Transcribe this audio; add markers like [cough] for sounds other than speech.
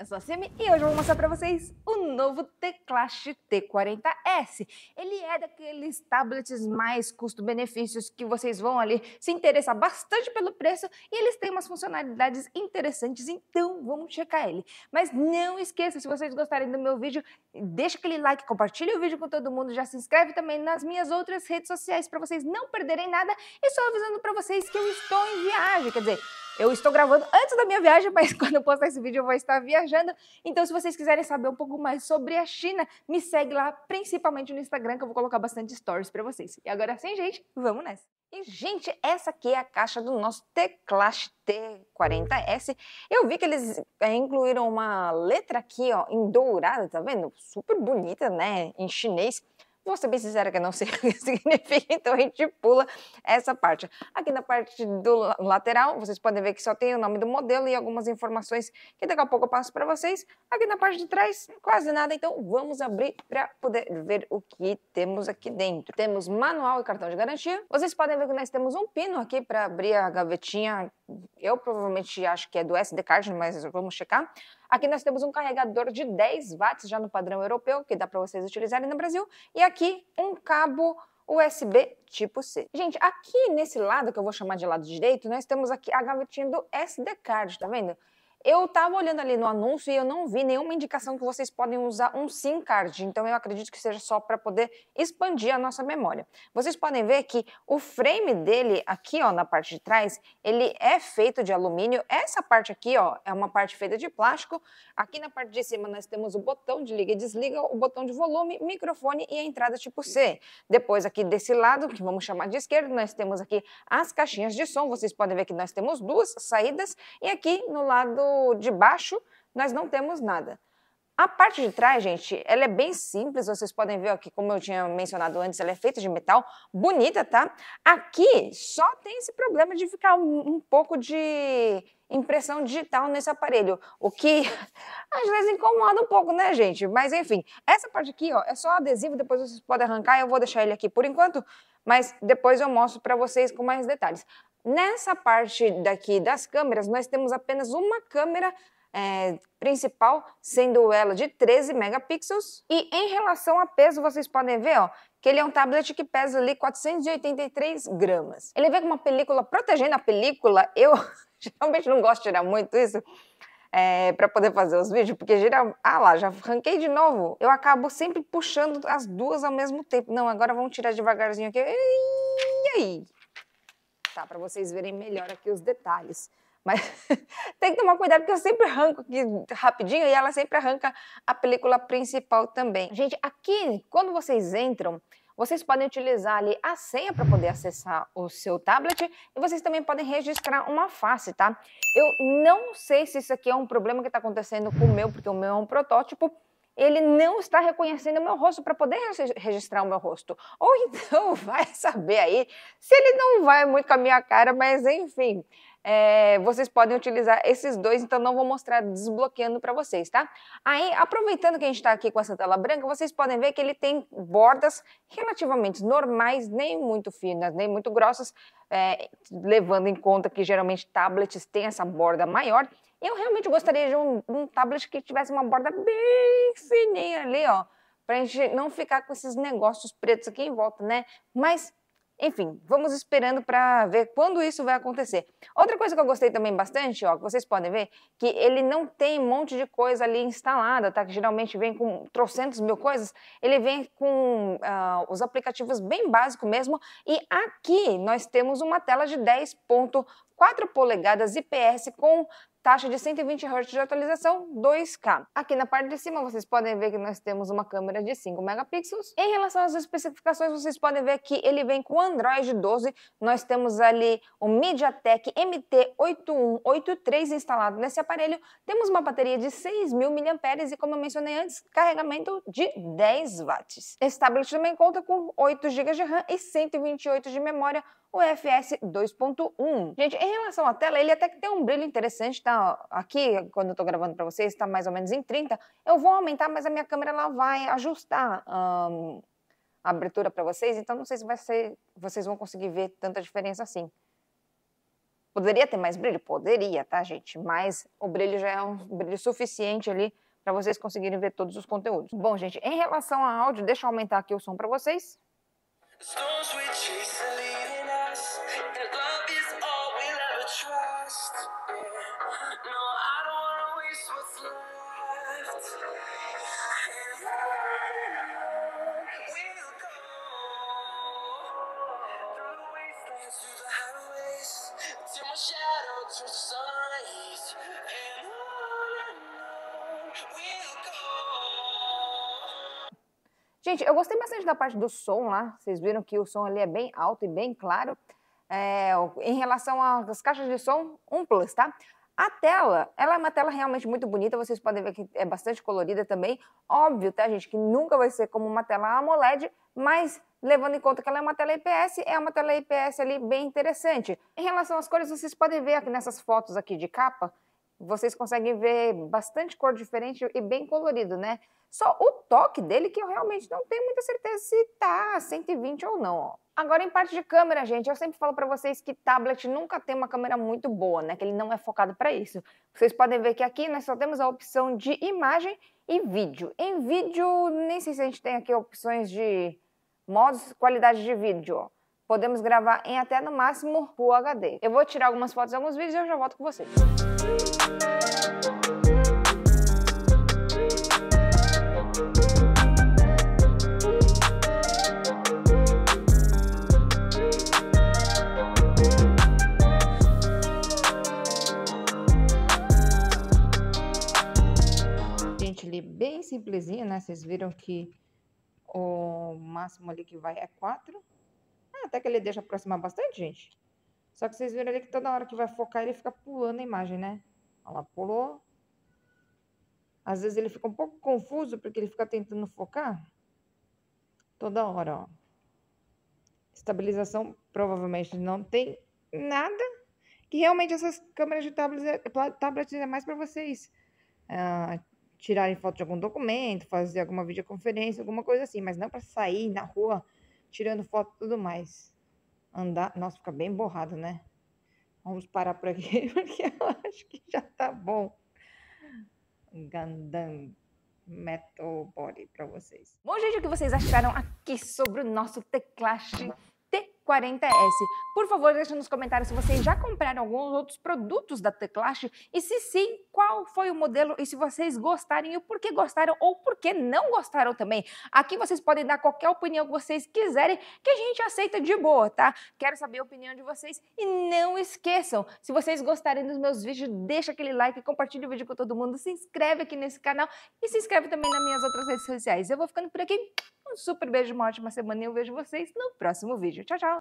eu sou a Semi e hoje eu vou mostrar para vocês o novo Teclash T40S. Ele é daqueles tablets mais custo-benefícios que vocês vão ali se interessar bastante pelo preço e eles têm umas funcionalidades interessantes, então vamos checar ele. Mas não esqueça, se vocês gostarem do meu vídeo, deixa aquele like, compartilha o vídeo com todo mundo, já se inscreve também nas minhas outras redes sociais para vocês não perderem nada e só avisando para vocês que eu estou em viagem, quer dizer, eu estou gravando antes da minha viagem, [laughs] mas quando eu postar esse vídeo eu vou estar viajando. Então, se vocês quiserem saber um pouco mais sobre a China, me segue lá, principalmente no Instagram, que eu vou colocar bastante stories para vocês. E agora sim, gente, vamos nessa! E, gente, essa aqui é a caixa do nosso Teclash T40S. Eu vi que eles é, incluíram uma letra aqui, ó, em dourada, tá vendo? Super bonita, né? Em chinês. Vou ser bem sincera que não sei [laughs] o que significa, então a gente pula essa parte. Aqui na parte do lateral, vocês podem ver que só tem o nome do modelo e algumas informações que daqui a pouco eu passo para vocês. Aqui na parte de trás, quase nada, então vamos abrir para poder ver o que temos aqui dentro. Temos manual e cartão de garantia. Vocês podem ver que nós temos um pino aqui para abrir a gavetinha. Eu provavelmente acho que é do SD Card, mas vamos checar. Aqui nós temos um carregador de 10 watts já no padrão europeu, que dá para vocês utilizarem no Brasil, e aqui um cabo USB tipo C. Gente, aqui nesse lado, que eu vou chamar de lado direito, nós temos aqui a gavetinha do SD card, tá vendo? Eu estava olhando ali no anúncio e eu não vi nenhuma indicação que vocês podem usar um SIM card, então eu acredito que seja só para poder expandir a nossa memória. Vocês podem ver que o frame dele aqui, ó, na parte de trás, ele é feito de alumínio. Essa parte aqui, ó, é uma parte feita de plástico. Aqui na parte de cima nós temos o botão de liga e desliga, o botão de volume, microfone e a entrada tipo C. Depois aqui desse lado, que vamos chamar de esquerdo, nós temos aqui as caixinhas de som. Vocês podem ver que nós temos duas saídas e aqui no lado de baixo, nós não temos nada. A parte de trás, gente, ela é bem simples, vocês podem ver aqui, como eu tinha mencionado antes, ela é feita de metal, bonita, tá? Aqui só tem esse problema de ficar um, um pouco de impressão digital nesse aparelho, o que [laughs] às vezes incomoda um pouco, né, gente? Mas enfim, essa parte aqui, ó, é só adesivo, depois vocês podem arrancar, eu vou deixar ele aqui por enquanto, mas depois eu mostro para vocês com mais detalhes. Nessa parte daqui das câmeras, nós temos apenas uma câmera é, principal, sendo ela de 13 megapixels. E em relação a peso, vocês podem ver ó, que ele é um tablet que pesa ali 483 gramas. Ele vem com uma película protegendo a película. Eu [laughs] geralmente não gosto de tirar muito isso, é, para poder fazer os vídeos, porque geralmente. ah lá, já arranquei de novo. Eu acabo sempre puxando as duas ao mesmo tempo. Não, agora vamos tirar devagarzinho aqui. E aí? Para vocês verem melhor aqui os detalhes. Mas [laughs] tem que tomar cuidado porque eu sempre arranco aqui rapidinho e ela sempre arranca a película principal também. Gente, aqui quando vocês entram, vocês podem utilizar ali a senha para poder acessar o seu tablet e vocês também podem registrar uma face, tá? Eu não sei se isso aqui é um problema que está acontecendo com o meu, porque o meu é um protótipo, ele não está reconhecendo o meu rosto para poder registrar o meu rosto. [laughs] Ou então [laughs] vai saber aí se ele não vai muito com a minha cara, mas enfim. É, vocês podem utilizar esses dois, então não vou mostrar desbloqueando para vocês, tá? Aí, aproveitando que a gente está aqui com essa tela branca, vocês podem ver que ele tem bordas relativamente normais, nem muito finas, nem muito grossas, é, levando em conta que geralmente tablets têm essa borda maior, eu realmente gostaria de um, um tablet que tivesse uma borda bem fininha ali, ó, para a gente não ficar com esses negócios pretos aqui em volta, né? Mas enfim, vamos esperando para ver quando isso vai acontecer. Outra coisa que eu gostei também bastante, ó, que vocês podem ver, que ele não tem um monte de coisa ali instalada, tá? Que geralmente vem com trocentos mil coisas. Ele vem com uh, os aplicativos bem básicos mesmo. E aqui nós temos uma tela de 10.4 polegadas IPS com taxa de 120 Hz de atualização, 2K. Aqui na parte de cima vocês podem ver que nós temos uma câmera de 5 megapixels. Em relação às especificações, vocês podem ver que ele vem com Android 12. Nós temos ali o MediaTek MT8183 instalado nesse aparelho. Temos uma bateria de 6.000 mAh e, como eu mencionei antes, carregamento de 10 watts. Esse tablet também conta com 8 GB de RAM e 128 de memória UFS 2.1. Gente, em relação à tela, ele até que tem um brilho interessante, tá? aqui, quando eu tô gravando para vocês, tá mais ou menos em 30, eu vou aumentar, mas a minha câmera ela vai ajustar a abertura para vocês, então não sei se vai ser, vocês vão conseguir ver tanta diferença assim. Poderia ter mais brilho? Poderia, tá, gente? Mas o brilho já é um brilho suficiente ali para vocês conseguirem ver todos os conteúdos. Bom, gente, em relação a áudio, deixa eu aumentar aqui o som para vocês. Storms Gente, eu gostei bastante da parte do som lá. Vocês viram que o som ali é bem alto e bem claro. É, em relação às caixas de som, um plus, tá? A tela, ela é uma tela realmente muito bonita, vocês podem ver que é bastante colorida também. Óbvio, tá, gente, que nunca vai ser como uma tela AMOLED, mas levando em conta que ela é uma tela IPS, é uma tela IPS ali bem interessante. Em relação às cores, vocês podem ver aqui nessas fotos aqui de capa, vocês conseguem ver bastante cor diferente e bem colorido, né? Só o toque dele que eu realmente não tenho muita certeza se tá 120 ou não, Agora, em parte de câmera, gente, eu sempre falo para vocês que tablet nunca tem uma câmera muito boa, né? Que ele não é focado para isso. Vocês podem ver que aqui nós só temos a opção de imagem e vídeo. Em vídeo, nem sei se a gente tem aqui opções de modos, qualidade de vídeo, Podemos gravar em até no máximo Full HD. Eu vou tirar algumas fotos e alguns vídeos e eu já volto com vocês. Música é bem simplesinha, né? Vocês viram que o máximo ali que vai é 4. Ah, até que ele deixa aproximar bastante, gente. Só que vocês viram ali que toda hora que vai focar, ele fica pulando a imagem, né? Ela pulou. Às vezes ele fica um pouco confuso porque ele fica tentando focar toda hora, ó. Estabilização provavelmente não tem nada. Que realmente essas câmeras de tablets, é, tablets é mais para vocês ah, tirarem foto de algum documento, fazer alguma videoconferência, alguma coisa assim, mas não para sair na rua tirando foto e tudo mais. Andar, nossa, fica bem borrado, né? Vamos parar por aqui, [laughs] porque eu acho que já tá bom. Gandam Metal Body para vocês. Bom, gente, o que vocês acharam aqui sobre o nosso teclaste? 40S. Por favor, deixe nos comentários se vocês já compraram alguns outros produtos da Teclash e se sim, qual foi o modelo e se vocês gostarem e o porquê gostaram ou porquê não gostaram também. Aqui vocês podem dar qualquer opinião que vocês quiserem, que a gente aceita de boa, tá? Quero saber a opinião de vocês e não esqueçam, se vocês gostarem dos meus vídeos, deixa aquele like, compartilha o vídeo com todo mundo, se inscreve aqui nesse canal e se inscreve também nas minhas outras redes sociais. Eu vou ficando por aqui. Um super beijo, uma ótima semana e eu vejo vocês no próximo vídeo. Tchau, tchau!